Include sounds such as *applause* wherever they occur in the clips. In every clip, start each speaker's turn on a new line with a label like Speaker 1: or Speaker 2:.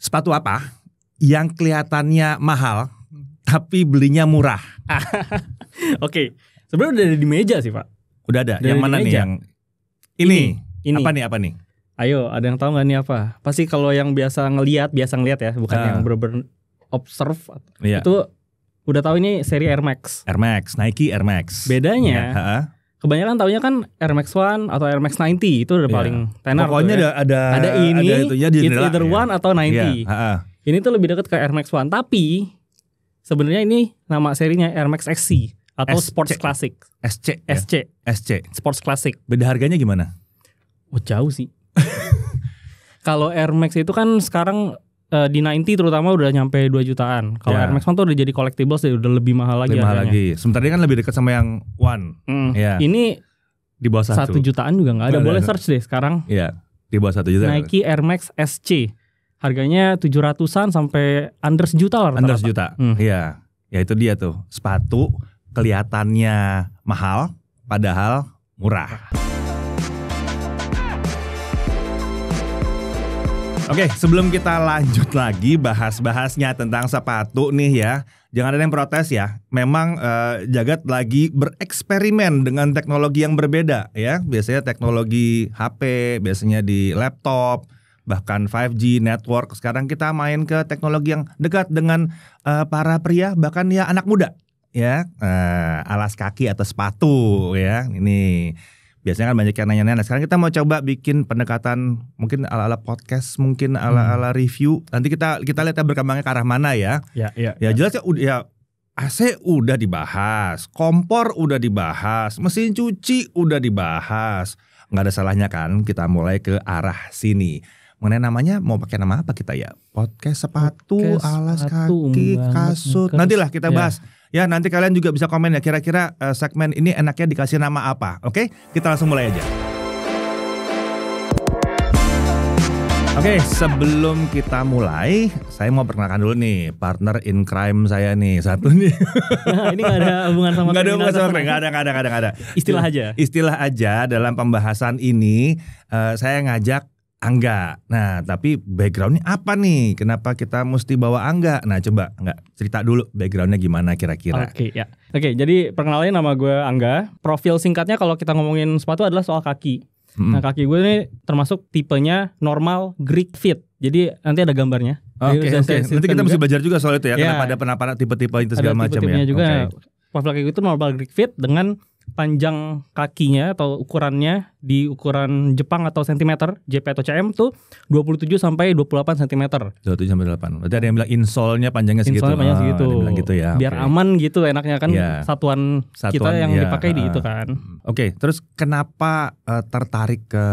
Speaker 1: sepatu apa yang kelihatannya mahal tapi belinya murah? *laughs*
Speaker 2: Oke, okay. sebenarnya udah ada di meja sih pak. Udah ada. Udah yang ada mana nih? Yang ini. ini. Apa nih? Apa nih? Ayo, ada yang tahu nggak nih apa? Pasti kalau yang biasa ngelihat, biasa ngelihat ya, bukan uh. yang bener-bener observe. Iya. Itu udah tahu ini seri Air Max. Air Max, Nike Air Max. Bedanya, Yeah. Iya, kebanyakan taunya kan Air Max One atau Air Max 90 itu udah yeah. paling tenar. Pokoknya ya. ada, ya. ada ada ini, ada itunya di it's either yeah. one iya. atau 90. Yeah. Ha -ha. Ini tuh lebih dekat ke Air Max One, tapi sebenarnya ini nama serinya Air Max XC atau SC. Sports Classic. SC. SC. Ya? SC. Sports Classic. Beda harganya gimana? Oh, jauh sih. *laughs* Kalau Air Max itu kan sekarang uh, di 90 terutama udah nyampe 2 jutaan. Kalau yeah. Air Max One tuh udah jadi collectibles jadi udah lebih mahal lagi. Lebih mahal lagi.
Speaker 1: Sementara ini kan lebih dekat sama yang One. Mm. Yeah. Ini
Speaker 2: di bawah satu. jutaan juga nggak ada. Nah, Boleh nah, search deh sekarang. Iya. Yeah. Di bawah satu jutaan. Nike Air Max SC. Harganya 700-an sampai under sejuta lah. Rata -rata. Under sejuta. Hmm. Iya. Mm.
Speaker 1: Yeah. Ya itu dia tuh. Sepatu kelihatannya mahal padahal murah. Oke, okay, sebelum kita lanjut lagi bahas-bahasnya tentang sepatu nih ya. Jangan ada yang protes ya. Memang uh, Jagat lagi bereksperimen dengan teknologi yang berbeda ya. Biasanya teknologi HP, biasanya di laptop, bahkan 5G network. Sekarang kita main ke teknologi yang dekat dengan uh, para pria bahkan ya anak muda ya. Uh, alas kaki atau sepatu ya. Ini biasanya kan banyak yang nanya-nanya. Nah, sekarang kita mau coba bikin pendekatan mungkin ala-ala podcast, mungkin ala-ala hmm. review. Nanti kita kita lihat ya berkembangnya ke arah mana ya. Ya, ya. Ya, ya. jelas ya udah ya AC udah dibahas, kompor udah dibahas, mesin cuci udah dibahas. Nggak ada salahnya kan kita mulai ke arah sini. Mengenai namanya mau pakai nama apa kita ya? Podcast sepatu, Podcast alas
Speaker 2: sepatu, kaki, kasut. Nantilah kita ya. bahas.
Speaker 1: Ya nanti kalian juga bisa komen ya kira-kira uh, segmen ini enaknya dikasih nama apa. Oke, kita langsung mulai aja. Oke, okay, sebelum kita mulai, saya mau perkenalkan dulu nih partner in crime saya nih satu nih. Nah, ini gak ada hubungan sama *laughs* gak ada hubungan sama kriminal, kan? gak ada, gak ada, gak ada, gak ada. Istilah aja. Istilah aja dalam pembahasan ini, uh, saya ngajak Angga. Nah, tapi backgroundnya apa nih? Kenapa kita mesti bawa Angga? Nah, coba nggak cerita dulu backgroundnya gimana kira-kira. Oke, okay,
Speaker 2: ya. Oke, okay, jadi perkenalannya nama gue Angga. Profil singkatnya kalau kita ngomongin sepatu adalah soal kaki. Hmm. Nah, kaki gue ini termasuk tipenya normal Greek fit. Jadi nanti ada gambarnya. Oke, okay, oke. Okay. Nanti kita mesti belajar juga soal itu ya. Yeah. Kenapa iya. ada penampakan tipe-tipe itu segala macam tipe ya. juga. Okay. Profil kaki gue itu normal Greek fit dengan panjang kakinya atau ukurannya di ukuran Jepang atau sentimeter, JP atau CM tuh 27 sampai 28 cm.
Speaker 1: 27 sampai 8. Berarti ada yang bilang insolnya panjangnya segitu. Insolnya panjang ah, segitu. Oh, bilang gitu ya. Biar okay. aman
Speaker 2: gitu enaknya kan yeah. satuan, satuan kita yang yeah. dipakai uh, di ah. itu kan. Oke,
Speaker 1: okay. terus kenapa uh, tertarik ke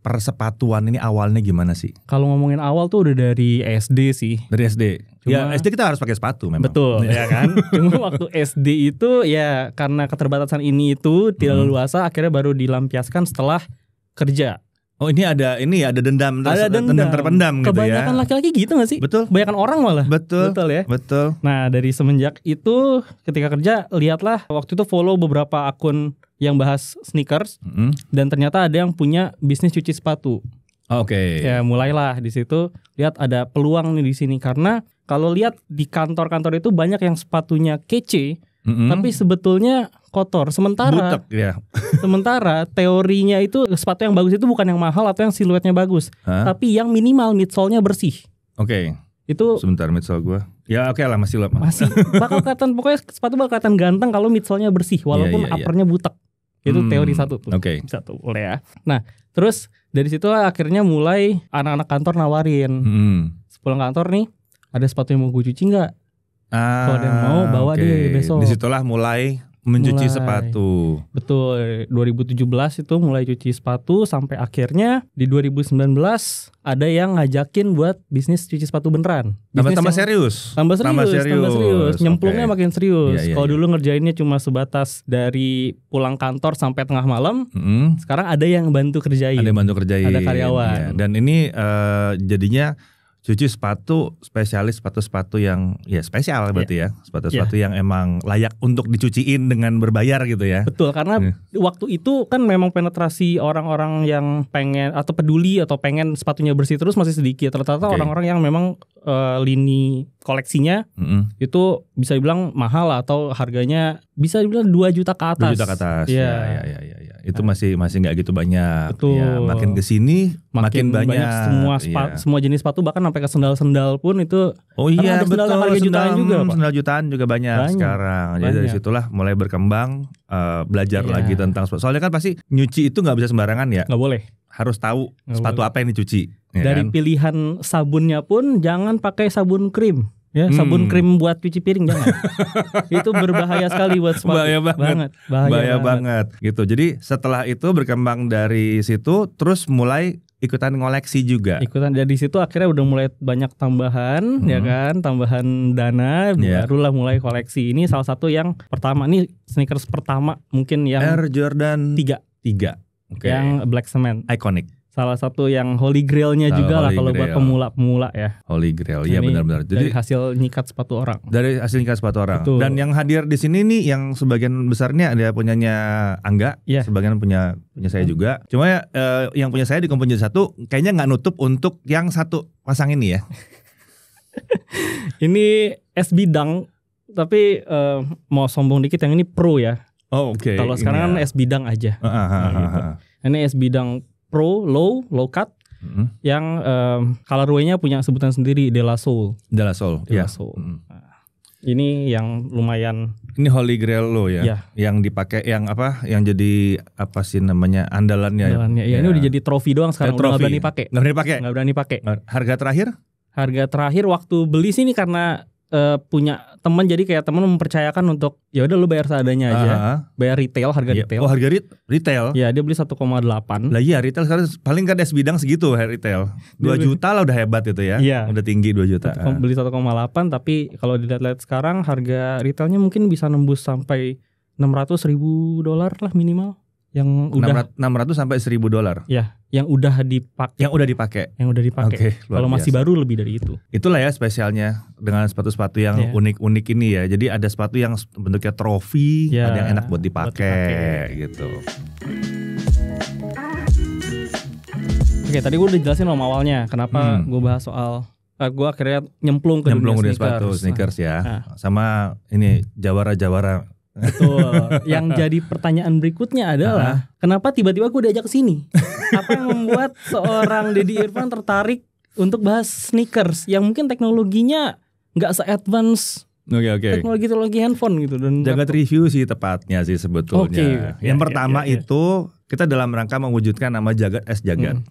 Speaker 1: persepatuan ini awalnya gimana sih?
Speaker 2: Kalau ngomongin awal tuh udah dari
Speaker 1: SD sih. Dari SD.
Speaker 2: Ya, Cuma, ya SD kita harus pakai sepatu memang. Betul *laughs* ya kan. Cuma waktu SD itu ya karena keterbatasan ini itu tidak hmm. luasa akhirnya baru dilampiaskan setelah kerja. Oh ini ada ini ada dendam ada dendam, dendam terpendam Kebanyakan gitu ya. Kebanyakan laki-laki gitu gak sih? Betul. Kebanyakan orang malah. Betul. Betul ya. Betul. Nah dari semenjak itu ketika kerja lihatlah waktu itu follow beberapa akun yang bahas sneakers mm -hmm. dan ternyata ada yang punya bisnis cuci sepatu. Oke. Okay. Ya mulailah di situ lihat ada peluang nih di sini karena kalau lihat di kantor-kantor itu banyak yang sepatunya kece, mm-hmm. tapi sebetulnya kotor. Sementara, Butek, ya. *laughs* sementara teorinya itu sepatu yang bagus itu bukan yang mahal atau yang siluetnya bagus, huh? tapi yang minimal midsole-nya bersih.
Speaker 1: Oke. Okay. Itu sebentar midsole gue. Ya oke okay lah masih lama. Masih
Speaker 2: bakal kelihatan *laughs* pokoknya sepatu bakal kelihatan ganteng kalau midsole-nya bersih, iya, walaupun yeah, yeah, yeah. butek. Itu hmm, teori satu tuh. Oke. Okay. Satu boleh ya. Nah terus dari situ akhirnya mulai anak-anak kantor nawarin. Hmm. Pulang kantor nih ada sepatu yang mau gue cuci nggak ah, kalau ada yang mau bawa okay. Ah, deh besok disitulah mulai mencuci mulai. sepatu. Betul. 2017 itu mulai cuci sepatu sampai akhirnya di 2019 ada yang ngajakin buat bisnis cuci sepatu beneran. Tambah tambah serius. Tambah serius, tambah serius. serius. Nyemplungnya okay. makin serius. Yeah, yeah, Kalau yeah. dulu ngerjainnya cuma sebatas dari pulang kantor sampai tengah malam, mm -hmm. sekarang ada yang bantu kerjain. Ada yang bantu kerjain. Ada karyawan. Yeah. Dan ini uh, jadinya Cuci
Speaker 1: sepatu spesialis sepatu-sepatu yang ya spesial iya. berarti ya sepatu-sepatu yeah. yang emang layak untuk dicuciin dengan berbayar gitu ya.
Speaker 2: Betul karena yeah. waktu itu kan memang penetrasi orang-orang yang pengen atau peduli atau pengen sepatunya bersih terus masih sedikit. ternyata orang-orang yang memang uh, lini koleksinya mm-hmm. itu bisa dibilang mahal atau harganya bisa dibilang 2 juta ke atas. 2 juta ke atas. Yeah. iya, iya. iya.
Speaker 1: ya. Itu masih masih nggak gitu banyak. Ya, betul. Ya, makin ke sini makin, makin banyak. banyak semua spa, yeah.
Speaker 2: semua jenis sepatu bahkan sampai ke sendal-sendal pun itu Oh iya ada betul. Sendal sendal, jutaan juga, Pak. Sendal
Speaker 1: jutaan juga banyak, banyak. sekarang. Jadi banyak. dari situlah mulai berkembang uh, belajar yeah. lagi tentang sepatu. Soalnya kan pasti nyuci itu nggak bisa sembarangan ya. Nggak boleh harus tahu Gak sepatu boleh. apa yang dicuci. Ya Dari kan?
Speaker 2: pilihan sabunnya pun jangan pakai sabun krim. Ya, hmm. sabun krim buat cuci piring jangan. *laughs* itu berbahaya sekali buat sepatu. Bahaya banget. banget. Bahaya, bahaya banget.
Speaker 1: banget. Gitu. Jadi setelah itu berkembang dari situ terus mulai ikutan ngoleksi juga.
Speaker 2: Ikutan dari situ akhirnya udah mulai banyak tambahan ya hmm. ya kan, tambahan dana yeah. barulah mulai koleksi. Ini salah satu yang pertama nih sneakers pertama mungkin yang Air Jordan tiga. Tiga okay. yang Black Cement. Iconic. Salah satu yang holy grailnya juga lah kalau grail. buat pemula-pemula ya.
Speaker 1: Holy grail, iya benar-benar. Jadi dari
Speaker 2: hasil nyikat sepatu orang.
Speaker 1: Dari hasil nyikat sepatu orang. Betul. Dan
Speaker 2: yang hadir di sini
Speaker 1: nih, yang sebagian besarnya ada punyanya Angga, yeah. sebagian punya punya saya juga. Cuma ya eh, yang punya saya di komponen satu, kayaknya nggak nutup untuk yang satu pasang ini ya.
Speaker 2: *laughs* ini S bidang, tapi eh, mau sombong dikit yang ini pro ya. Oh oke. Okay. Kalau sekarang ya. kan ya. es bidang aja. Uh, uh, uh, nah, gitu. NES bidang pro, low, low cut mm-hmm. yang um, colorway-nya punya sebutan sendiri Dela Soul. Dela Soul. Dela yeah. Soul. Mm-hmm. Nah, ini yang lumayan ini
Speaker 1: Holy Grail lo ya, ya. yang dipakai yang apa yang jadi apa sih namanya andalannya ya? andalannya ya, ya. ini udah jadi trofi doang sekarang ya, eh, trofi. udah nggak berani pakai nggak berani pakai
Speaker 2: nggak berani pakai harga terakhir harga terakhir waktu beli sih ini karena uh, punya teman jadi kayak teman mempercayakan untuk ya udah lu bayar seadanya aja. Uh-huh. Bayar retail harga yeah. retail. Oh, harga re- retail. Ya, dia beli 1,8. Lah
Speaker 1: iya, retail sekarang paling kan bidang segitu retail. 2 juta lah udah hebat itu ya. Yeah. Udah tinggi 2 juta.
Speaker 2: Beli uh. Beli 1,8 tapi kalau dilihat-lihat sekarang harga retailnya mungkin bisa nembus sampai 600 ribu dolar lah minimal yang udah 600 sampai 1000 dolar. Ya, yang udah dipakai. Yang udah dipakai. Yang udah dipakai. Okay, Kalau masih baru lebih dari itu.
Speaker 1: Itulah ya spesialnya dengan sepatu-sepatu yang unik iya. unik-unik ini ya. Jadi ada sepatu yang bentuknya
Speaker 2: trofi, iya, yeah, ada yang enak buat dipakai gitu. Oke, okay, tadi gue udah jelasin sama awalnya kenapa hmm. gue bahas soal uh, eh, gue akhirnya nyemplung ke nyemplung dunia, sneakers. sepatu sneakers ya nah.
Speaker 1: sama ini jawara-jawara
Speaker 2: Betul. yang *laughs* jadi pertanyaan berikutnya adalah uh-huh. kenapa tiba-tiba gue diajak ke sini? Apa yang membuat *laughs* seorang Dedi Irfan tertarik untuk bahas sneakers yang mungkin teknologinya nggak se-advance Oke okay, oke. Okay. Teknologi teknologi handphone gitu dan jaga
Speaker 1: review sih tepatnya sih sebetulnya. Okay. Yang ya, ya, pertama ya, ya, itu kita dalam rangka mewujudkan nama jagat s jagat. Hmm.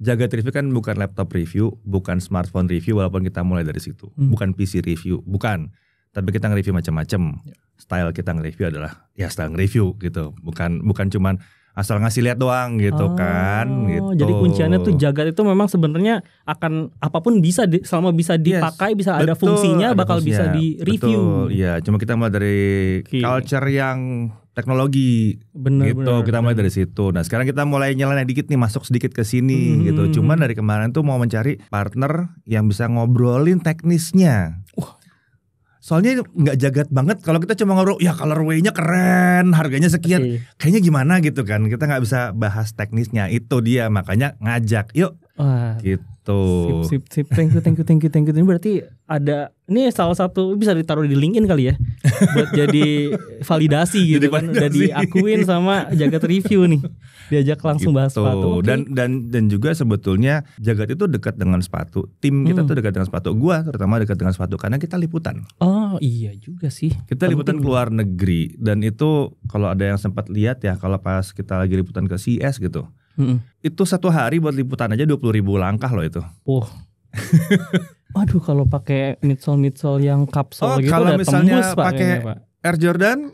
Speaker 1: Jagat review kan bukan laptop review, bukan smartphone review walaupun kita mulai dari situ. Hmm. Bukan PC review, bukan. Tapi kita nge-review macam-macam. Ya style kita nge-review adalah ya style nge-review gitu. Bukan bukan cuman asal ngasih lihat doang gitu oh, kan gitu. Jadi kunciannya tuh
Speaker 2: jagat itu memang sebenarnya akan apapun bisa di, selama bisa dipakai yes, bisa betul, ada fungsinya ada bakal fungsinya. bisa di-review. Betul.
Speaker 1: Iya, cuma kita mulai dari okay. culture yang teknologi bener, gitu bener, kita mulai bener. dari situ nah sekarang kita mulai nyeleneh dikit nih masuk sedikit ke sini hmm. gitu hmm, hmm, cuman hmm. dari kemarin tuh mau mencari partner yang bisa ngobrolin teknisnya uh Soalnya nggak jagat banget kalau kita cuma ngobrol ya colorway-nya keren, harganya sekian. Okay. Kayaknya gimana gitu kan. Kita nggak bisa bahas teknisnya. Itu dia makanya ngajak. Yuk Wah. Gitu. Sip, sip,
Speaker 2: sip. Thank you, thank you, thank you, thank you. Ini berarti ada ini salah satu bisa ditaruh di LinkedIn kali ya. buat jadi validasi gitu jadi kan. Validasi. Udah diakuin sama Jagat Review nih. Diajak langsung gitu. bahas
Speaker 1: sepatu. Okay. Dan dan dan juga sebetulnya Jagat itu dekat dengan sepatu. Tim kita hmm. tuh dekat dengan sepatu. Gua terutama dekat dengan sepatu karena kita liputan.
Speaker 2: Oh, iya juga sih. Kita Penting.
Speaker 1: liputan luar negeri dan itu kalau ada yang sempat lihat ya kalau pas kita lagi liputan ke CS gitu Hmm. Itu satu hari buat liputan aja dua puluh ribu langkah loh itu. Oh.
Speaker 2: Waduh *laughs* kalau pakai midsole midsole yang kapsul oh, gitu kalau misalnya pakai
Speaker 1: Air Jordan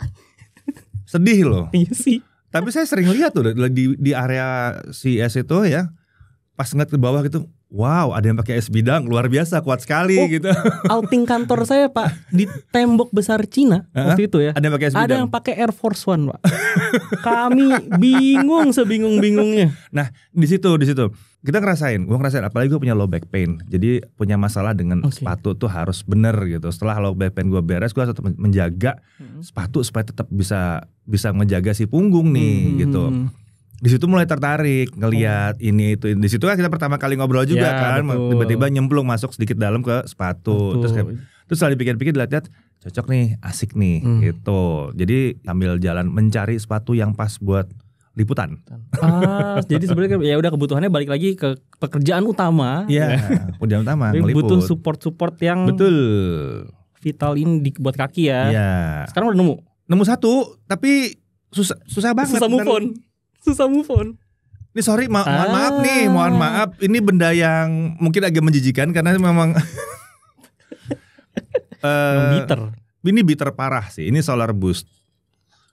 Speaker 1: *laughs* sedih loh. Iya sih. Tapi saya sering lihat tuh di, di area CS itu ya pas ngeliat ke bawah gitu Wow, ada yang pakai es bidang, luar biasa, kuat
Speaker 2: sekali oh, gitu. *laughs* Outing kantor saya pak di tembok besar Cina uh-huh. waktu
Speaker 1: itu ya. Ada yang pakai es bidang. Ada yang
Speaker 2: pakai Air Force One pak. Kami bingung sebingung bingungnya.
Speaker 1: Nah di situ di situ kita ngerasain, gua ngerasain. Apalagi gua punya low back pain, jadi punya masalah dengan okay. sepatu tuh harus bener gitu. Setelah low back pain gua beres, gua tetap menjaga hmm. sepatu supaya tetap bisa bisa menjaga si punggung nih hmm. gitu di situ mulai tertarik ngelihat oh. ini itu di situ kan kita pertama kali ngobrol juga ya, kan tiba-tiba nyemplung masuk sedikit dalam ke sepatu betul. terus kayak, terus setelah dipikir-pikir dilihat cocok nih asik nih hmm. gitu jadi ambil jalan mencari sepatu yang pas buat liputan. Ah, *laughs* jadi sebenarnya
Speaker 2: kan, ya udah kebutuhannya balik lagi ke pekerjaan utama. Iya, ya
Speaker 1: pekerjaan utama ngeliput. Butuh
Speaker 2: support-support yang Betul. Vital ini dibuat kaki ya. Iya. Sekarang udah nemu. Nemu satu, tapi susah susah banget. Susah move on susah move on. Ini
Speaker 1: sorry, ma ah. mohon maaf nih, mohon maaf. Ini benda yang mungkin agak menjijikan karena memang uh, *laughs* bitter. Ini bitter parah sih. Ini solar boost.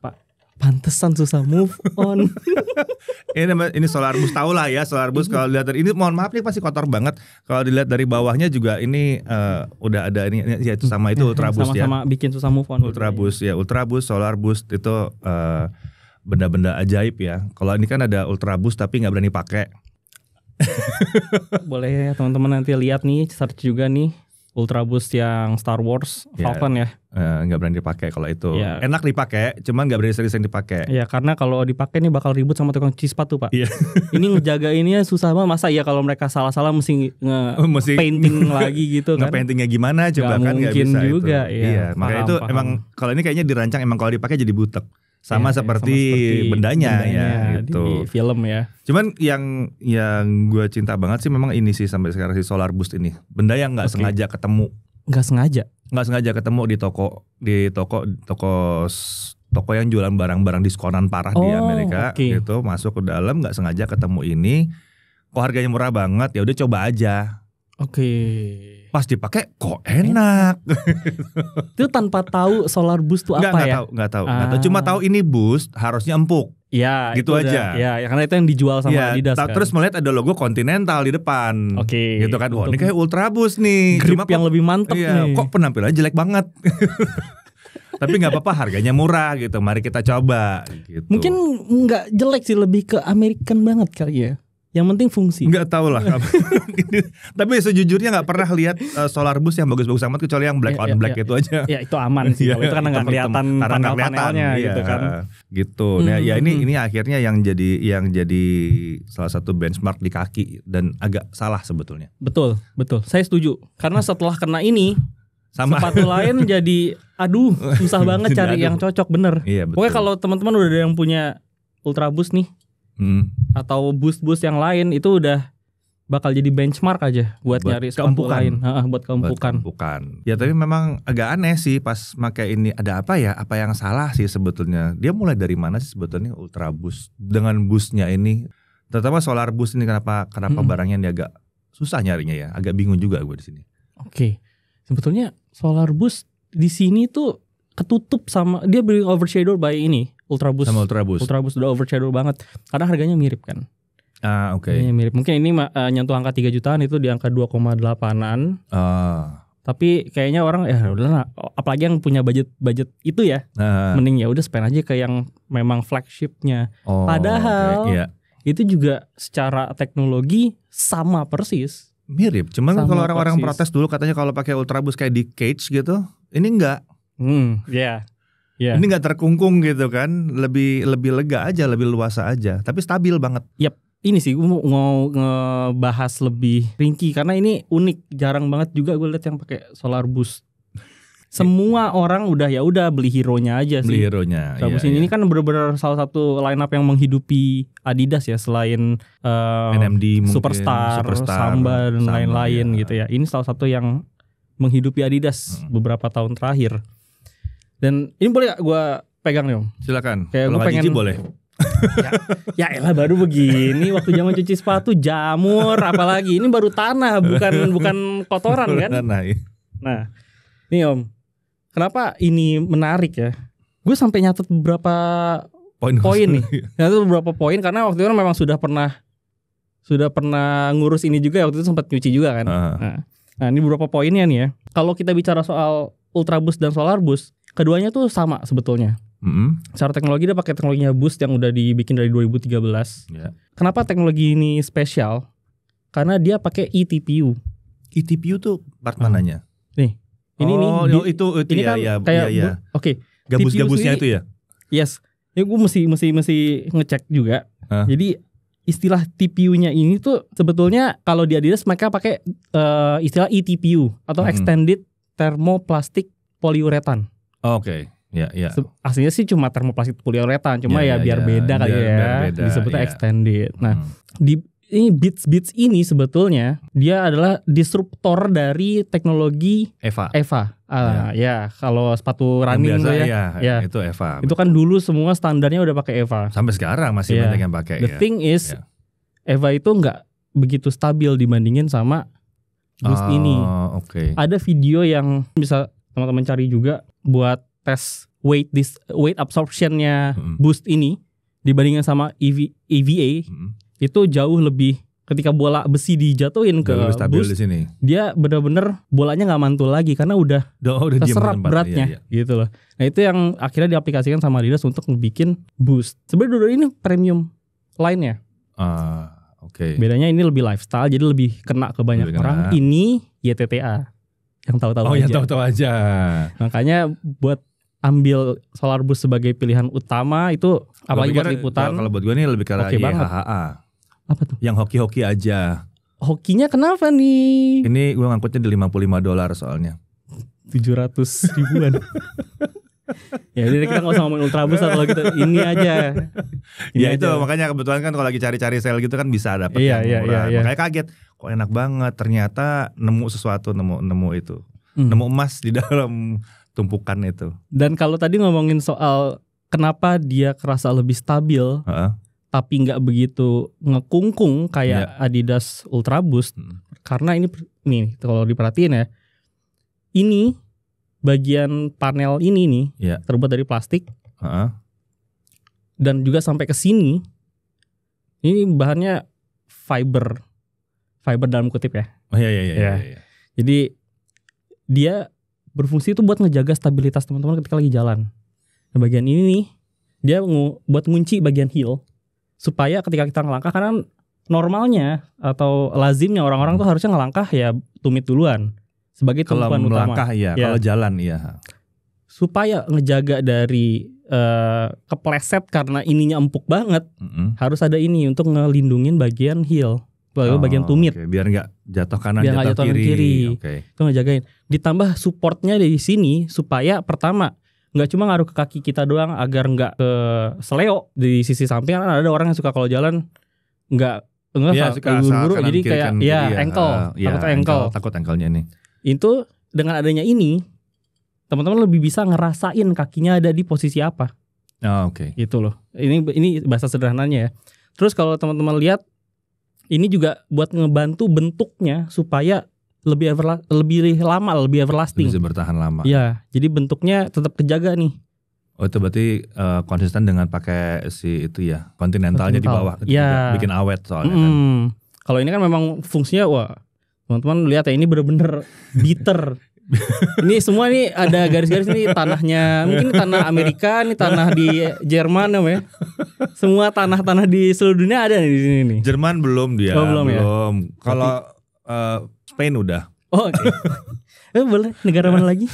Speaker 2: Pak, pantesan susah move on.
Speaker 1: *laughs* ini ini solar boost tau lah ya, solar boost kalau dilihat dari ini mohon maaf nih pasti kotor banget. Kalau dilihat dari bawahnya juga ini uh, udah ada ini ya itu sama itu eh, ultra boost sama -sama ya. sama bikin susah move on. Ultra boost ya, ultra boost, solar boost itu uh, benda-benda ajaib ya. Kalau ini kan ada boost tapi nggak berani pakai.
Speaker 2: *laughs* Boleh ya teman-teman nanti lihat nih, search juga nih boost yang Star Wars ya. Falcon ya.
Speaker 1: Eh, nggak uh, berani dipakai kalau itu. Yeah. Enak
Speaker 2: dipakai, cuman nggak berani sering-sering dipakai. yeah, karena kalau dipakai nih bakal ribut sama tukang cispat tuh pak. Yeah. *laughs* ini ngejaga ini susah banget. Masa ya kalau mereka salah-salah mesti nge oh, painting *laughs* lagi gitu kan. Nge-paintingnya
Speaker 1: gimana coba gak kan nggak bisa juga, itu. Ya, iya, makanya itu paham. emang kalau ini kayaknya dirancang emang kalau dipakai jadi butek sama, ya, seperti, sama seperti bendanya, ya, bendanya ya gitu. Di film ya. Cuman yang yang gue cinta banget sih memang ini sih sampai sekarang si Solar Boost ini. Benda yang nggak okay. sengaja ketemu. Nggak sengaja. Nggak sengaja ketemu di toko di toko toko toko yang jualan barang-barang diskonan parah oh, di Amerika okay. gitu masuk ke dalam nggak sengaja ketemu ini kok harganya murah banget ya udah coba aja.
Speaker 2: Oke. Okay
Speaker 1: Pas dipakai kok
Speaker 2: enak. *laughs* itu tanpa tahu solar boost tuh apa gak, ya? Tahu, enggak tahu, nggak ah. tahu. Cuma
Speaker 1: tahu ini boost harusnya empuk. Ya, gitu aja. Udah, iya, ya, karena itu yang dijual sama ya, Adidas kan. Terus melihat ada logo Continental di depan. Oke. Okay, gitu kan. Wah, ini kayak Ultra Boost nih. Grip Cuma yang kok, lebih mantep iya, nih. Kok penampilannya jelek banget. *laughs* tapi nggak apa-apa harganya murah gitu mari kita coba gitu. mungkin
Speaker 2: nggak jelek sih lebih ke American banget kali ya yang penting fungsi.
Speaker 1: Nggak tahu lah. *laughs* Tapi sejujurnya nggak pernah lihat uh, solar bus yang bagus-bagus amat kecuali yang black yeah, on yeah, black yeah, itu aja. Ya itu aman sih. *laughs* Yeah, itu kan karena nggak kelihatan panel panelnya yeah, gitu iya, kan. Gitu. Nah hmm, ya ini hmm. ini akhirnya yang jadi yang jadi salah satu benchmark di kaki dan agak salah sebetulnya.
Speaker 2: Betul betul. Saya setuju. Karena setelah kena ini sama. sepatu lain *laughs* jadi aduh susah banget cari aduh. yang cocok bener. Iya, betul. Pokoknya kalau teman-teman udah ada yang punya ultra Ultrabus nih. Hmm atau bus-bus yang lain itu udah bakal jadi benchmark aja buat, buat nyari keempukan lain ha, buat keempukan. buat keempukan ya tapi memang agak aneh sih pas pakai ini ada apa ya apa yang salah
Speaker 1: sih sebetulnya dia mulai dari mana sih sebetulnya ultrabus dengan busnya ini terutama solar bus ini kenapa kenapa hmm. barangnya ini agak susah nyarinya ya agak bingung juga gue di sini
Speaker 2: oke okay. sebetulnya solar bus di sini tuh ketutup sama dia beri overshadow by ini Ultra Ultraboost. Sama Ultra Boost udah overshadow banget karena harganya mirip kan. Ah, oke. Okay. mirip. Mungkin ini uh, nyentuh angka 3 jutaan itu di angka 2,8-an. Ah. Tapi kayaknya orang ya udah lah, apalagi yang punya budget budget itu ya. Ah. Mending ya udah spend aja ke yang memang flagshipnya. Oh, Padahal okay. Iya. yeah. itu juga secara teknologi sama persis. Mirip, cuman kalau orang-orang protes dulu katanya
Speaker 1: kalau pakai Ultra Boost kayak di cage gitu, ini enggak. Hmm, ya. Yeah. Yeah. Ini nggak
Speaker 2: terkungkung gitu kan, lebih lebih lega aja, lebih luasa aja, tapi stabil banget. Yap, Ini sih gue mau ngebahas lebih ringki karena ini unik, jarang banget juga gue lihat yang pakai solar boost. *laughs* Semua orang udah ya udah beli hero-nya aja sih. Beli hero-nya. Solar iya, ini iya. kan benar-benar salah satu line up yang menghidupi Adidas ya selain uh, eh, NMD Superstar, Superstar, Samba dan lain-lain ya. gitu ya. Ini salah satu yang menghidupi Adidas hmm. beberapa tahun terakhir. Dan ini boleh gue pegang nih om? Silakan. Kayak gue pengen boleh. *laughs* ya, ya elah baru begini waktu zaman cuci sepatu jamur apalagi ini baru tanah bukan bukan kotoran kan? Tanah. Iya. Nah, nih om, kenapa ini menarik ya? Gue sampai nyatet beberapa poin, poin nih, iya. nyatet beberapa poin karena waktu itu kan memang sudah pernah sudah pernah ngurus ini juga ya. waktu itu sempat nyuci juga kan. Ah. Nah, nah, ini beberapa poinnya nih ya. Kalau kita bicara soal ultrabus dan solarbus, keduanya tuh sama sebetulnya. Mm-hmm. Secara teknologi dia pakai teknologinya Boost yang udah dibikin dari 2013. Yeah. Kenapa teknologi ini spesial? Karena dia pakai eTPU. eTPU tuh part hmm. mananya? Nih.
Speaker 1: Ini oh, nih, Oh, itu, itu ini ya, kan ya, kayak ya, ya. oke. Okay, Gabus-gabusnya itu ya?
Speaker 2: Yes. Ini gue mesti mesti mesti ngecek juga. Huh? Jadi istilah TPU-nya ini tuh sebetulnya kalau di Adidas mereka pakai uh, istilah eTPU atau hmm. extended thermoplastic Polyurethane. Oh, oke. Okay. Ya, ya. Aslinya sih cuma termoplastik poliuretan, cuma ya, ya, ya biar ya, beda kali biar, ya. Biar beda, Disebutnya ya. extended. Nah, hmm. di ini bits bits ini sebetulnya dia adalah disruptor dari teknologi Eva. Eva. Ah, ya, ya kalau sepatu running biasa, ya, ya, ya. Itu Eva. Itu kan dulu semua standarnya udah pakai Eva. Sampai sekarang masih ya. banyak yang pakai. The ya. thing is, ya. Eva itu nggak begitu stabil dibandingin sama
Speaker 1: Boost oh, ini. Okay.
Speaker 2: Ada video yang bisa teman-teman cari juga buat tes weight dis weight absorptionnya hmm. boost ini dibandingkan sama EV, EVA hmm. itu jauh lebih ketika bola besi dijatuhin ke boost, di sini. dia benar-benar bolanya nggak mantul lagi karena udah, udah, udah terserap diem, iya, beratnya iya, iya. gitu loh. Nah itu yang akhirnya diaplikasikan sama Adidas untuk bikin boost. Sebenarnya dulu ini premium lainnya. Uh, Oke. Okay. Bedanya ini lebih lifestyle jadi lebih kena ke banyak lebih orang. Kena. Ini YTTA yang tahu-tahu oh, aja. Oh, yang tahu-tahu aja. Makanya buat ambil solar bus sebagai pilihan utama itu apa buat liputan. Kalau buat gue nih lebih ke arah okay Apa
Speaker 1: tuh? Yang hoki-hoki aja.
Speaker 2: Hokinya kenapa nih?
Speaker 1: Ini gue ngangkutnya di 55 dolar soalnya. 700 ribuan. *laughs* ya jadi kita nggak usah ngomongin ultrabus atau gitu ini aja
Speaker 2: *laughs* ini ya aja. itu
Speaker 1: makanya kebetulan kan kalau lagi cari-cari sel gitu kan bisa dapet iya, yang iya, murah iya, iya, iya. makanya kaget kok enak banget ternyata nemu sesuatu nemu nemu itu hmm. nemu emas di *laughs* dalam tumpukan itu
Speaker 2: dan kalau tadi ngomongin soal kenapa dia kerasa lebih stabil uh -uh. tapi nggak begitu ngekungkung kayak yeah. Adidas ultrabus hmm. karena ini nih kalau diperhatiin ya ini bagian panel ini nih ya. terbuat dari plastik. Uh-huh. Dan juga sampai ke sini ini bahannya fiber. Fiber dalam kutip ya. Oh iya iya iya. Ya. iya. Jadi dia berfungsi itu buat ngejaga stabilitas teman-teman ketika lagi jalan. Nah, bagian ini nih dia buat ngunci bagian heel supaya ketika kita ngelangkah karena normalnya atau lazimnya orang-orang tuh harusnya ngelangkah ya tumit duluan sebagai kalau tumpuan melangkah, utama. Iya, ya. Kalau jalan ya. Supaya ngejaga dari uh, kepleset karena ininya empuk banget, mm -hmm. harus ada ini untuk ngelindungin bagian heel, bagian, oh, bagian tumit. Okay. Biar nggak
Speaker 1: jatuh kanan, Biar jatuh, jatuh kiri. kiri. Okay.
Speaker 2: Itu ngejagain. Ditambah supportnya di sini supaya pertama nggak cuma ngaruh ke kaki kita doang agar nggak ke seleo di sisi samping kan ada orang yang suka kalau jalan nggak enggak ya, suka buru-buru jadi kayak ya, ya ankle uh, ya, takut ankle takut ankle-nya nih itu dengan adanya ini teman-teman lebih bisa ngerasain kakinya ada di posisi apa. Oh, oke. Okay. Gitu loh. Ini ini bahasa sederhananya ya. Terus kalau teman-teman lihat ini juga buat ngebantu bentuknya supaya lebih everla lebih lama, lebih everlasting. Bisa bertahan lama. Ya, jadi bentuknya tetap kejaga nih. Oh itu berarti
Speaker 1: uh, konsisten dengan pakai si itu ya kontinentalnya Continental. di bawah, ya. bikin awet soalnya mm.
Speaker 2: kan. Kalau ini kan memang fungsinya wah teman-teman lihat ya ini bener-bener bitter ini semua nih ada garis-garis ini tanahnya mungkin tanah Amerika nih tanah di Jerman ya semua tanah-tanah di seluruh dunia ada nih di sini nih Jerman belum dia oh, belum, ya? belum. Ya? kalau uh, Spain udah oh okay. eh, boleh negara mana lagi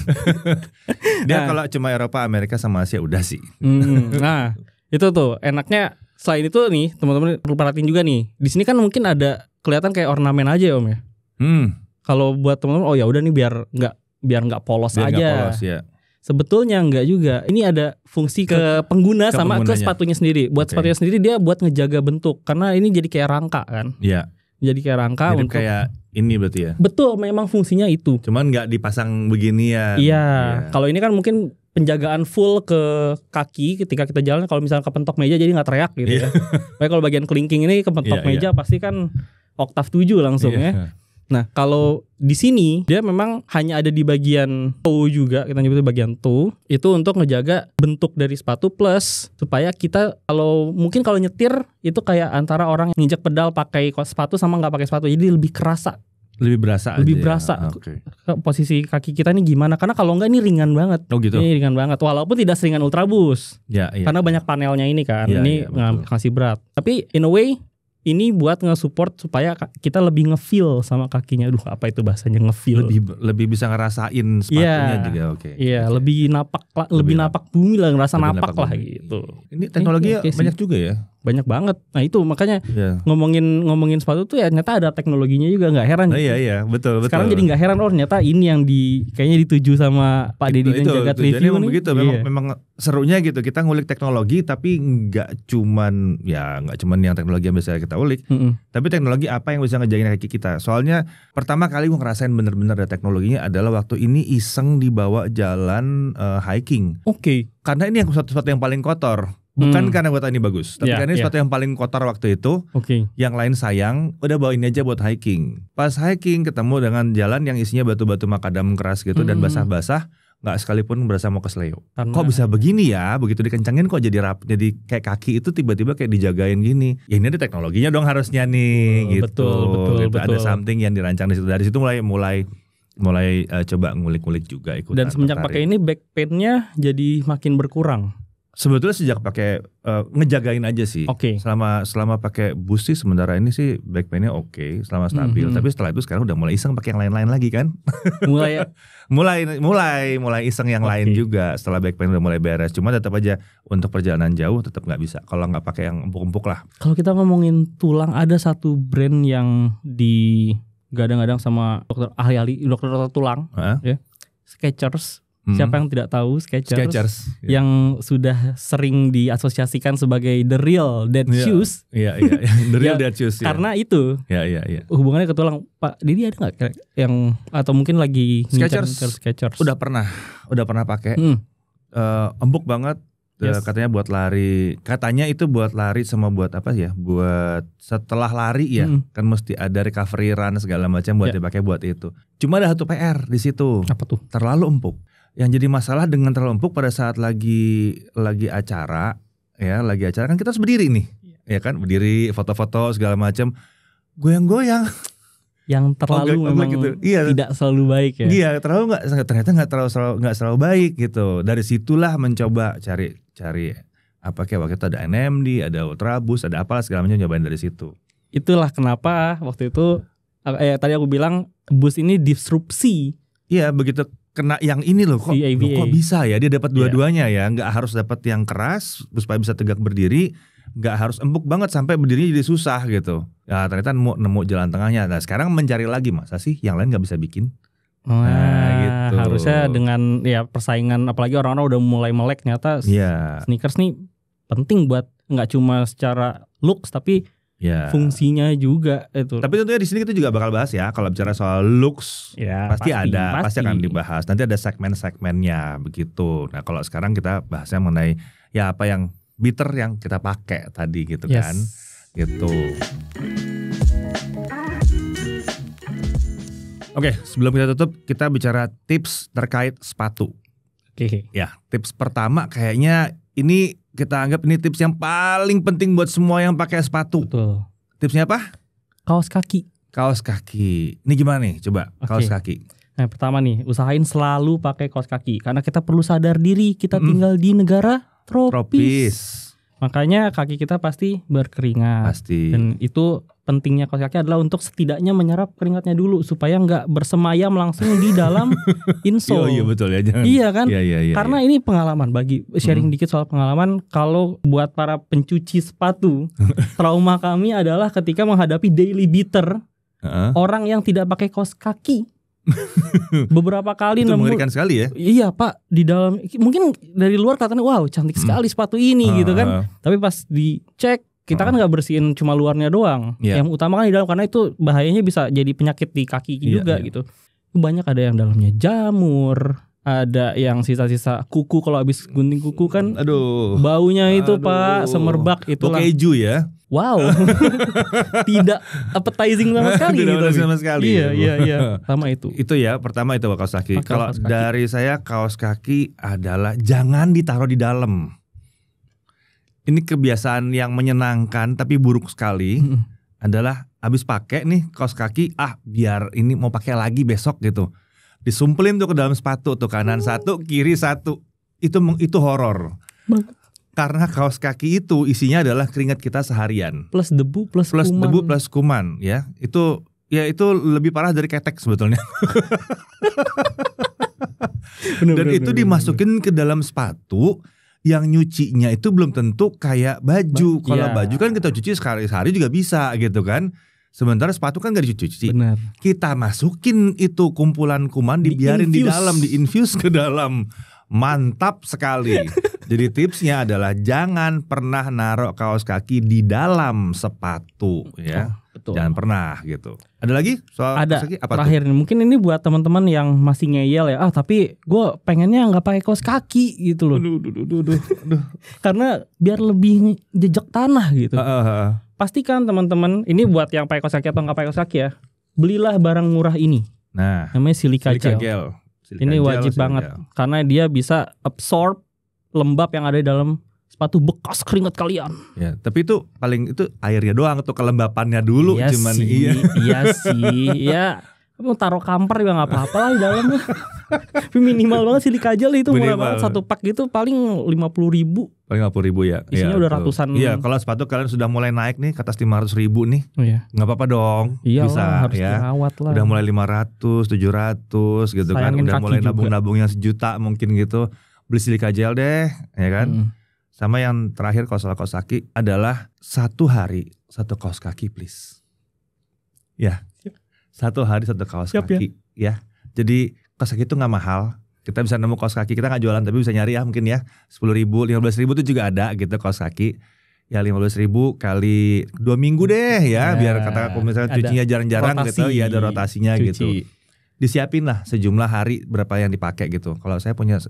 Speaker 1: *laughs* dia nah. kalau
Speaker 2: cuma Eropa Amerika sama Asia udah sih hmm, *laughs* nah itu tuh enaknya selain itu nih teman-teman perlu perhatiin juga nih di sini kan mungkin ada kelihatan kayak ornamen aja ya om ya Hmm. Kalau buat teman-teman, oh ya udah nih biar nggak biar nggak polos biar aja. Gak polos, ya. Sebetulnya nggak juga. Ini ada fungsi ke, ke pengguna ke sama ke sepatunya sendiri. Buat okay. sepatunya sendiri dia buat ngejaga bentuk karena ini jadi kayak rangka kan. Iya. Jadi kayak rangka Mirip untuk kayak ini berarti ya. Betul, memang fungsinya itu. Cuman nggak dipasang begini ya. Iya. Yeah. Kalau ini kan mungkin penjagaan full ke kaki ketika kita jalan kalau misalnya kepentok meja jadi nggak teriak gitu yeah. ya. Tapi kalau bagian kelingking ini kepentok yeah, iya. meja yeah. pasti kan oktav 7 langsung yeah. ya. Nah, kalau di sini dia memang hanya ada di bagian toe juga, kita nyebutnya bagian toe. Itu untuk ngejaga bentuk dari sepatu plus supaya kita kalau mungkin kalau nyetir itu kayak antara orang yang nginjek pedal pakai sepatu sama nggak pakai sepatu. Jadi lebih kerasa lebih berasa lebih aja ya. berasa ya. Ah, okay. posisi kaki kita ini gimana karena kalau enggak ini ringan banget oh gitu ini ringan banget walaupun tidak seringan ultrabus ya, iya. karena banyak panelnya ini kan ya, ini ya, ngasih berat tapi in a way ini buat nge-support supaya kita lebih nge-feel sama kakinya. Duh, apa itu bahasanya nge-feel? Lebih lebih bisa ngerasain sepatunya yeah. juga. Oke. Okay. Iya, okay. lebih napak lebih, lebih napak bumi lah, ngerasa napak, napak lah gitu.
Speaker 1: Ini teknologi eh, okay banyak sih.
Speaker 2: juga ya banyak banget. Nah itu makanya yeah. ngomongin ngomongin sepatu tuh ya ternyata ada teknologinya juga nggak heran. Oh, iya iya betul betul. Sekarang jadi nggak heran oh ternyata ini yang di kayaknya dituju sama Pak Deddy dan jaga review ini. nih. begitu memang, iya. memang serunya gitu
Speaker 1: kita ngulik teknologi tapi nggak cuman ya nggak cuman yang teknologi yang biasa kita ulik, mm -hmm. tapi teknologi apa yang bisa ngejagain kaki kita. Soalnya pertama kali gue ngerasain bener-bener ada teknologinya adalah waktu ini iseng dibawa jalan uh, hiking. Oke. Okay. Karena ini yang satu-satu yang paling kotor Bukan hmm. karena buat ini bagus, tapi yeah, karena ini yeah. sepatu yang paling kotor waktu itu. Okay. Yang lain sayang, udah bawa ini aja buat hiking. Pas hiking ketemu dengan jalan yang isinya batu-batu makadam keras gitu hmm. dan basah-basah, nggak sekalipun berasa mau kesleo. Karena... Kok bisa begini ya? Begitu dikencangin kok jadi rap, jadi kayak kaki itu tiba-tiba kayak dijagain gini. Ya ini ada teknologinya dong harusnya nih, oh, gitu. Betul, betul, gitu. betul. Ada something yang dirancang di situ. Dari situ mulai mulai mulai uh, coba ngulik-ngulik juga ikut. Dan semenjak pakai ini
Speaker 2: back painnya jadi makin berkurang
Speaker 1: sebetulnya sejak pakai uh, ngejagain aja sih. Okay. Selama selama pakai bus sih sementara ini sih back painnya oke, okay, selama stabil. Mm -hmm. Tapi setelah itu sekarang udah mulai iseng pakai yang lain-lain lagi kan. *laughs* Mulai ya? *laughs* mulai mulai mulai iseng yang okay. lain juga setelah back pain udah mulai beres. Cuma tetap aja untuk perjalanan jauh tetap nggak bisa kalau nggak pakai yang empuk-empuk lah.
Speaker 2: Kalau kita ngomongin tulang ada satu brand yang di gadang-gadang sama dokter ahli-ahli dokter, dokter tulang huh? ya. Skechers Hmm. Siapa yang tidak tahu Skechers? Skechers yeah. yang sudah sering diasosiasikan sebagai the real dead yeah. shoes. Iya, yeah, iya, yeah, *laughs* the real ya, dead shoes. Yeah. Karena itu. Iya, yeah, iya, yeah, Yeah. Hubungannya ke tulang. Pak Didi ada nggak yang atau mungkin lagi Skechers? Skechers. Udah pernah, udah pernah pakai. Hmm. Uh, empuk banget. Eh, yes.
Speaker 1: katanya buat lari. Katanya itu buat lari sama buat apa ya? Buat setelah lari ya. Hmm. Kan mesti ada recovery run segala macam buat yeah. dipakai buat itu. Cuma ada satu PR di situ. Apa tuh? Terlalu empuk. Yang jadi masalah dengan terlalu empuk pada saat lagi lagi acara ya, lagi acara kan kita harus berdiri nih. Ya, ya kan berdiri foto-foto segala macam
Speaker 2: goyang-goyang. Yang terlalu oh, memang gitu. iya. tidak selalu baik
Speaker 1: ya. Iya, terlalu nggak ternyata nggak terlalu gak selalu baik gitu. Dari situlah mencoba cari cari apa kayak waktu itu ada NMD, ada Ultrabus, ada apa segala macam nyobain dari situ. Itulah kenapa waktu itu eh tadi aku bilang bus ini disrupsi. Iya, begitu kena yang ini loh kok, loh, kok bisa ya dia dapat iya. dua-duanya yeah. ya nggak harus dapat yang keras supaya bisa tegak berdiri nggak harus empuk banget sampai berdiri jadi susah gitu ya ternyata nemu nemu jalan tengahnya nah sekarang mencari lagi masa sih yang lain nggak bisa bikin
Speaker 2: Nah, nah, gitu. harusnya dengan ya persaingan apalagi orang-orang udah mulai melek ternyata yeah. sneakers nih penting buat nggak cuma secara looks tapi Ya. Fungsinya juga itu. Tapi
Speaker 1: tentunya di sini kita juga bakal bahas ya kalau bicara soal looks ya, pasti, pasti ada, pasti. pasti akan dibahas. Nanti ada segmen-segmennya begitu. Nah, kalau sekarang kita bahasnya mengenai ya apa yang bitter yang kita pakai tadi gitu yes. kan. Gitu. Oke, sebelum kita tutup, kita bicara tips terkait sepatu. Oke. Okay. Ya, tips pertama kayaknya ini kita anggap ini tips yang paling penting buat semua yang pakai sepatu. Betul. Tipsnya apa?
Speaker 2: Kaos kaki. Kaos kaki. Ini gimana nih? Coba okay. kaos kaki. Nah, pertama nih, usahain selalu pakai kaos kaki karena kita perlu sadar diri kita mm. tinggal di negara tropis. tropis. Makanya kaki kita pasti berkeringat. Pasti. Dan itu pentingnya kaos kaki adalah untuk setidaknya menyerap keringatnya dulu supaya nggak bersemayam langsung di dalam *laughs* insole. Iya, betul
Speaker 1: ya. Jangan. Iya kan? Iya, iya, iya, Karena
Speaker 2: iya. ini pengalaman bagi sharing hmm. dikit soal pengalaman kalau buat para pencuci sepatu, *laughs* trauma kami adalah ketika menghadapi daily beater. Uh -huh. Orang yang tidak pakai kaos kaki *laughs* beberapa kali itu sekali ya iya pak di dalam mungkin dari luar katanya wow cantik hmm. sekali sepatu ini uh. gitu kan ah. tapi pas dicek kita uh. kan ah. nggak bersihin cuma luarnya doang yeah. yang utama kan di dalam karena itu bahayanya bisa jadi penyakit di kaki yeah, juga yeah. gitu banyak ada yang dalamnya jamur ada yang sisa-sisa kuku kalau habis gunting kuku kan aduh baunya itu aduh. pak semerbak itu keju ya wow *laughs* tidak appetizing sama *laughs* sekali tidak gitu sama sekali iya iya iya *laughs*
Speaker 1: sama itu itu ya pertama itu kaos kaki kalau dari saya kaos kaki adalah jangan ditaruh di dalam ini kebiasaan yang menyenangkan tapi buruk sekali adalah habis pakai nih kaos kaki ah biar ini mau pakai lagi besok gitu disumpelin tuh ke dalam sepatu tuh kanan oh. satu kiri satu itu itu horor karena kaos kaki itu isinya adalah keringat kita seharian
Speaker 2: plus debu plus plus kuman. debu
Speaker 1: plus kuman ya itu ya itu lebih parah dari ketek sebetulnya *laughs* bener, dan itu bener, dimasukin ke dalam sepatu yang nyucinya itu belum tentu kayak baju. Ba Kalau ya. baju kan kita cuci sekali sehari juga bisa gitu kan. Sementara sepatu kan gak dicuci-cuci. Kita masukin itu kumpulan kuman dibiarin di, infuse. di dalam, infuse ke dalam. Mantap sekali. *laughs* Jadi tipsnya adalah jangan pernah naruh kaos kaki di dalam sepatu ya. Oh, betul. Jangan pernah gitu.
Speaker 2: Ada lagi soal Ada. kaki? Apa Terakhir tuh? mungkin ini buat teman-teman yang masih ngeyel ya. Ah, tapi gue pengennya nggak pakai kaos kaki gitu loh. aduh, aduh, aduh, aduh. *laughs* Karena biar lebih jejak tanah gitu. Uh, uh, uh pastikan teman-teman ini buat yang pakai kosaki atau nggak pakai kosaki ya belilah barang murah ini nah namanya silika, silika gel, gel. Silika ini wajib banget gel. karena dia bisa absorb lembab yang ada di dalam sepatu bekas keringat kalian. Ya,
Speaker 1: tapi itu paling itu airnya doang tuh kelembapannya dulu iya cuman sih, iya. Iya sih, ya
Speaker 2: *laughs* Mau taruh kamper juga nggak apa-apa lah di dalamnya. *laughs* minimal banget silika aja itu murah banget satu pak gitu paling lima puluh ribu.
Speaker 1: Paling lima puluh ribu ya. Isinya ya, udah ratusan. Iya kalau sepatu kalian sudah mulai naik nih ke atas lima ratus ribu nih. Oh, iya. Nggak apa-apa dong. Iya bisa lah, harus ya. dirawat lah. Udah mulai lima ratus, tujuh ratus gitu kan. Sayangin kan. Udah mulai nabung nabung yang sejuta mungkin gitu. Beli silika gel deh, ya kan. Hmm. Sama yang terakhir kalau salah kaos kaki adalah satu hari satu kaos kaki please. Ya, satu hari satu kaos Siap, ya. kaki ya. ya. Jadi kaos kaki itu nggak mahal. Kita bisa nemu kaos kaki, kita nggak jualan tapi bisa nyari ya mungkin ya. sepuluh ribu, lima belas ribu itu juga ada gitu kaos kaki. Ya lima belas ribu kali dua minggu deh ya, ya biar kata aku misalnya cucinya jarang-jarang gitu ya ada rotasinya cuci. gitu. Disiapin lah sejumlah hari berapa yang dipakai gitu. Kalau saya punya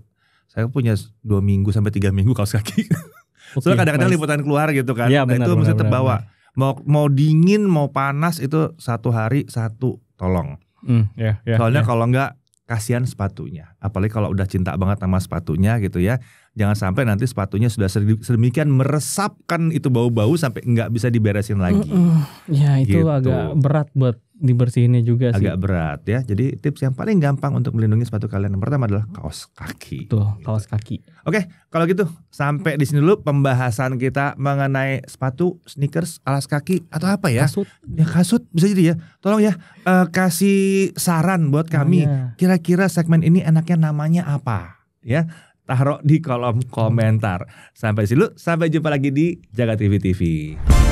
Speaker 1: saya punya dua minggu sampai tiga minggu kaos kaki. Okay,
Speaker 2: *laughs* Soalnya kadang-kadang liputan keluar gitu kan. Ya, benar, nah, itu mesti terbawa. Benar
Speaker 1: mau mau dingin mau panas itu satu hari satu tolong mm, yeah, yeah, soalnya yeah. kalau enggak kasihan sepatunya apalagi kalau udah cinta banget sama sepatunya gitu ya jangan sampai nanti sepatunya sudah sedemikian meresapkan itu bau-bau sampai nggak bisa diberesin lagi. Mm
Speaker 2: -mm. Ya itu gitu. agak berat buat dibersihinnya juga sih. Agak
Speaker 1: berat ya. Jadi tips yang paling
Speaker 2: gampang untuk melindungi
Speaker 1: sepatu kalian yang pertama adalah kaos kaki. tuh gitu. kaos kaki. Oke, kalau gitu sampai di sini dulu pembahasan kita mengenai sepatu, sneakers, alas kaki atau apa ya? Kasut. Ya kasut bisa jadi ya. Tolong ya uh, kasih saran buat kami. Iya. Kira-kira oh, ya. segmen ini enaknya namanya apa? Ya, taruh di kolom komentar. Sampai sini, sampai jumpa lagi di Jaga TV TV.